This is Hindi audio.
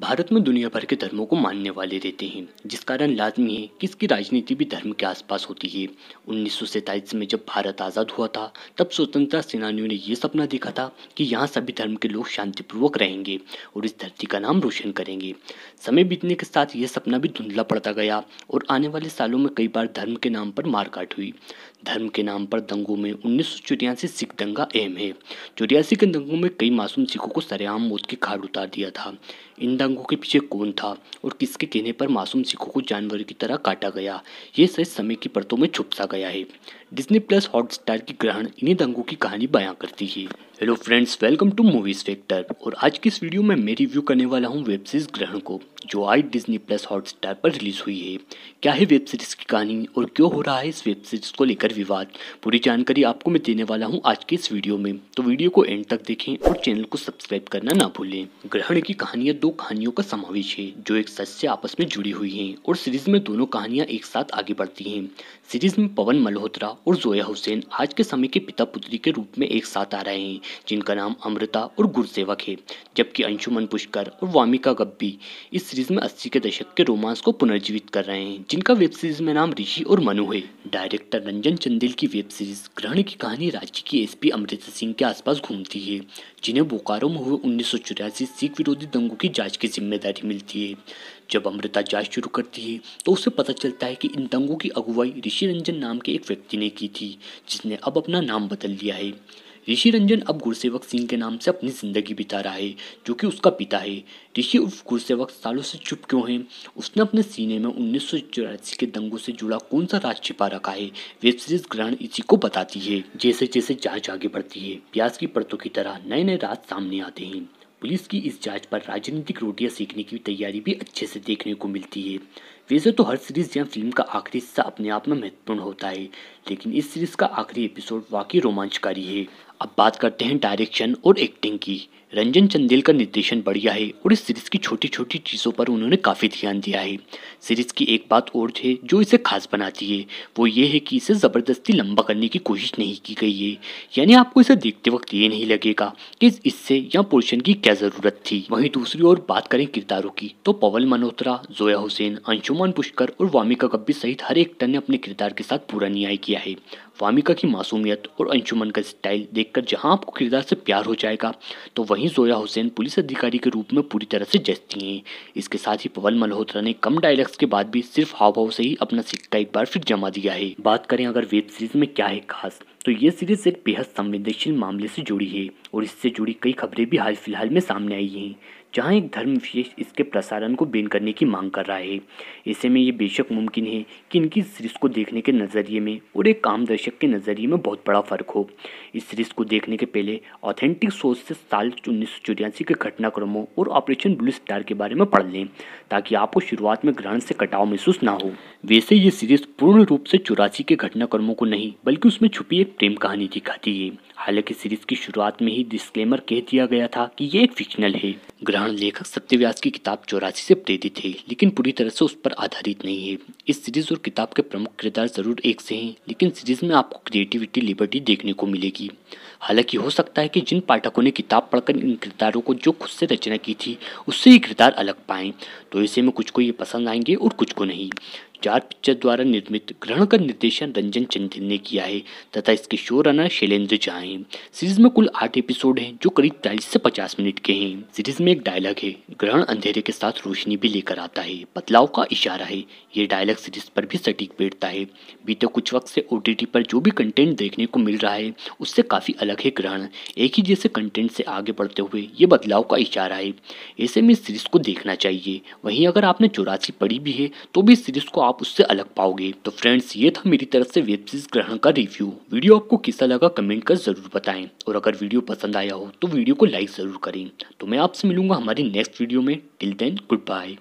भारत में दुनिया भर के धर्मों को मानने वाले रहते हैं जिस कारण लाजमी है कि इसकी राजनीति भी धर्म के आसपास होती है उन्नीस में जब भारत आज़ाद हुआ था तब स्वतंत्रता सेनानियों ने यह सपना देखा था कि यहाँ सभी धर्म के लोग शांतिपूर्वक रहेंगे और इस धरती का नाम रोशन करेंगे समय बीतने के साथ यह सपना भी धुंधला पड़ता गया और आने वाले सालों में कई बार धर्म के नाम पर मारकाट हुई धर्म के नाम पर दंगों में उन्नीस सौ चौरासी सिख दंगा अहम है चौरासी के दंगों में कई मासूम सिखों को सरेआम मौत की खाड़ उतार दिया था इन दंगों के पीछे कौन था और किसके कहने पर मासूम सिखों को जानवर की तरह काटा गया ये सच समय की परतों में छुप सा गया है डिज्नी प्लस हॉटस्टार की ग्रहण इन्हीं दंगों की कहानी बयां करती है hello friends welcome to Movies Factor और आज की इस वीडियो में मैं रिव्यू करने वाला हूं वेब सीरीज ग्रहण को जो आज डिज्नी प्लस हॉटस्टार पर रिलीज हुई है क्या है वेब सीरीज की कहानी और क्यों हो रहा है इस वेब सीरीज को लेकर विवाद पूरी जानकारी आपको मैं देने वाला हूं आज के इस वीडियो में तो वीडियो को एंड तक देखें और चैनल को सब्सक्राइब करना ना भूलें ग्रहण की कहानियाँ दो कहानियों का समावेश है जो एक सच से आपस में जुड़ी हुई है और सीरीज में दोनों कहानियाँ एक साथ आगे बढ़ती है सीरीज में पवन मल्होत्रा और जोया हुसैन आज के समय के पिता पुत्री के रूप में एक साथ आ रहे हैं जिनका नाम अमृता और गुरसेवक है जबकि अंशुमन पुष्कर और वामिका गब्बी इस सीरीज में अस्सी के दशक के रोमांस को पुनर्जीवित कर रहे हैं जिनका वेब सीरीज में नाम ऋषि और मनु है डायरेक्टर रंजन चंदेल की वेब सीरीज ग्रहण की कहानी राज्य की एसपी अमृत सिंह के आसपास घूमती है जिन्हें बोकारो में हुए उन्नीस सिख विरोधी दंगों की जांच की जिम्मेदारी मिलती है जब अमृता जांच शुरू करती है तो उसे पता चलता है कि इन दंगों की अगुवाई ऋषि रंजन नाम के एक व्यक्ति ने की थी जिसने अब अपना नाम बदल लिया है ऋषि रंजन अब गुरसेवक सिंह के नाम से अपनी ज़िंदगी बिता रहा है जो कि उसका पिता है ऋषि उर्फ गुरसेवक सालों से चुप क्यों है उसने अपने सीने में उन्नीस के दंगों से जुड़ा कौन सा राज छिपा रखा है वेब सीरीज ग्रहण इसी को बताती है जैसे जैसे जांच आगे बढ़ती है प्याज की परतों की तरह नए नए राज सामने आते हैं पुलिस की इस जांच पर राजनीतिक रोटियां सीखने की तैयारी भी अच्छे से देखने को मिलती है वैसे तो हर सीरीज या फिल्म का आखिरी हिस्सा अपने आप में महत्वपूर्ण होता है लेकिन इस सीरीज का आखिरी एपिसोड वाकई रोमांचकारी है अब बात करते हैं डायरेक्शन और एक्टिंग की रंजन चंदेल का निर्देशन बढ़िया है और इस सीरीज़ की छोटी छोटी चीज़ों पर उन्होंने काफ़ी ध्यान दिया है सीरीज़ की एक बात और है जो इसे खास बनाती है वो ये है कि इसे ज़बरदस्ती लंबा करने की कोशिश नहीं की गई है यानी आपको इसे देखते वक्त ये नहीं लगेगा कि इससे या पोर्शन की क्या ज़रूरत थी वहीं दूसरी ओर बात करें किरदारों की तो पवन मल्होत्रा जोया हुसैन अंशुमान पुष्कर और वामिका गब्बी सहित हर एक्टर ने अपने किरदार के साथ पूरा न्याय किया है वामिका की मासूमियत और अंशुमन का स्टाइल देखकर जहां आपको किरदार से प्यार हो जाएगा तो वहीं जोया हुसैन पुलिस अधिकारी के रूप में पूरी तरह से जचती हैं इसके साथ ही पवन मल्होत्रा ने कम डायलॉग्स के बाद भी सिर्फ हाव भाव से ही अपना सिक्का एक बार फिर जमा दिया है बात करें अगर वेब सीरीज में क्या है खास तो ये सीरीज एक बेहद संवेदनशील मामले से जुड़ी है और इससे जुड़ी कई खबरें भी हाल फिलहाल में सामने आई हैं जहाँ एक धर्म विशेष इसके प्रसारण को बैन करने की मांग कर रहा है ऐसे में ये बेशक मुमकिन है कि इनकी सीरीज को देखने के नज़रिए में और एक आम दर्शक के नज़रिए में बहुत बड़ा फ़र्क हो इस सीरीज को देखने के पहले ऑथेंटिक सोर्स से साल उन्नीस के घटनाक्रमों और ऑपरेशन ब्लू स्टार के बारे में पढ़ लें ताकि आपको शुरुआत में ग्रहण से कटाव महसूस ना हो वैसे ये सीरीज पूर्ण रूप से चौरासी के घटनाक्रमों को नहीं बल्कि उसमें छुपी एक प्रेम कहानी दिखाती है हालांकि सीरीज की शुरुआत में ही डिस्क्लेमर कह दिया गया था कि ये एक फिक्शनल है ग्रहण जहां लेखक सत्यव्यास की किताब चौरासी से प्रेरित है लेकिन पूरी तरह से उस पर आधारित नहीं है इस सीरीज और किताब के प्रमुख किरदार जरूर एक से हैं लेकिन सीरीज में आपको क्रिएटिविटी लिबर्टी देखने को मिलेगी हालांकि हो सकता है कि जिन पाठकों ने किताब पढ़कर इन किरदारों को जो खुद से रचना की थी उससे ये किरदार अलग पाएँ तो ऐसे में कुछ को ये पसंद आएंगे और कुछ को नहीं चार पिक्चर द्वारा निर्मित ग्रहण का निर्देशन रंजन चंदेल ने किया है तथा इसके शो रनर शैलेंद्र झा हैं सीरीज में कुल आठ एपिसोड हैं जो करीब चालीस से पचास मिनट के हैं सीरीज में एक डायलॉग है ग्रहण अंधेरे के साथ रोशनी भी लेकर आता है बदलाव का इशारा है ये डायलॉग सीरीज पर भी सटीक बैठता है बीते कुछ वक्त से ओ पर जो भी कंटेंट देखने को मिल रहा है उससे काफी अलग है ग्रहण एक ही जैसे कंटेंट से आगे बढ़ते हुए ये बदलाव का इशारा है ऐसे में इस सीरीज को देखना चाहिए वहीं अगर आपने चौरासी पढ़ी भी है तो भी इस सीरीज को आप आप उससे अलग पाओगे तो फ्रेंड्स ये था मेरी तरफ से वेब सीरीज ग्रहण का रिव्यू वीडियो आपको किसा लगा कमेंट कर जरूर बताएं और अगर वीडियो पसंद आया हो तो वीडियो को लाइक जरूर करें तो मैं आपसे मिलूंगा हमारी नेक्स्ट वीडियो में टिल देन गुड बाय